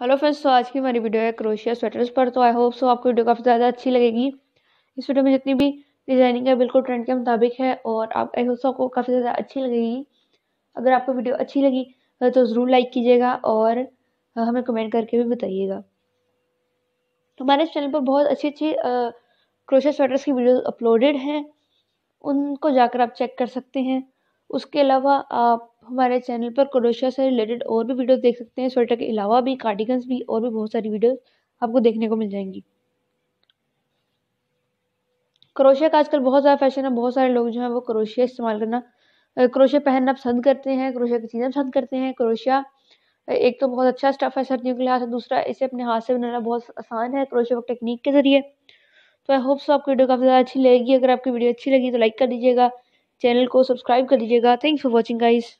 hello friends तो आज की हमारी वीडियो है क्रोशिया स्वेटर्स पर तो आई होप सो आपको वीडियो काफ़ी ज़्यादा अच्छी लगेगी इस वीडियो में जितनी भी डिज़ाइनिंग है बिल्कुल ट्रेंड के मुताबिक है और आप आई होप सो आपको काफ़ी ज़्यादा अच्छी लगेगी अगर आपको वीडियो अच्छी लगी तो ज़रूर लाइक कीजिएगा और हमें कमेंट करके भी बताइएगा हमारे इस चैनल पर बहुत अच्छी अच्छी क्रोशिया स्वेटर्स की वीडियोज़ अपलोडेड हैं उनको जाकर आप चेक कर सकते हैं उसके अलावा आप हमारे चैनल पर क्रोशिया से रिलेटेड और भी वीडियोस देख सकते हैं स्वेटर के अलावा भी कार्डिगन्स भी और भी बहुत सारी वीडियोस आपको देखने को मिल जाएंगी क्रोशिया का आजकल बहुत ज़्यादा फैशन है बहुत सारे लोग जो हैं वो क्रोशिया इस्तेमाल करना क्रोशिया पहनना पसंद करते हैं क्रोशिया की चीज़ें पसंद करते हैं क्रोशिया एक तो बहुत अच्छा स्टफ़ है सर्दियों के लिहाज से दूसरा इसे अपने हाथ से बनाना बहुत आसान है क्रोशिया वर्क टेक्निक के ज़रिए तो आई होप सो आपकी वीडियो काफ़ी ज़्यादा अच्छी लगेगी अगर आपकी वीडियो अच्छी लगी तो लाइक कर दीजिएगा चैनल को सब्सक्राइब कर दीजिएगा थैंक्स फॉर वॉचिंग गाइज़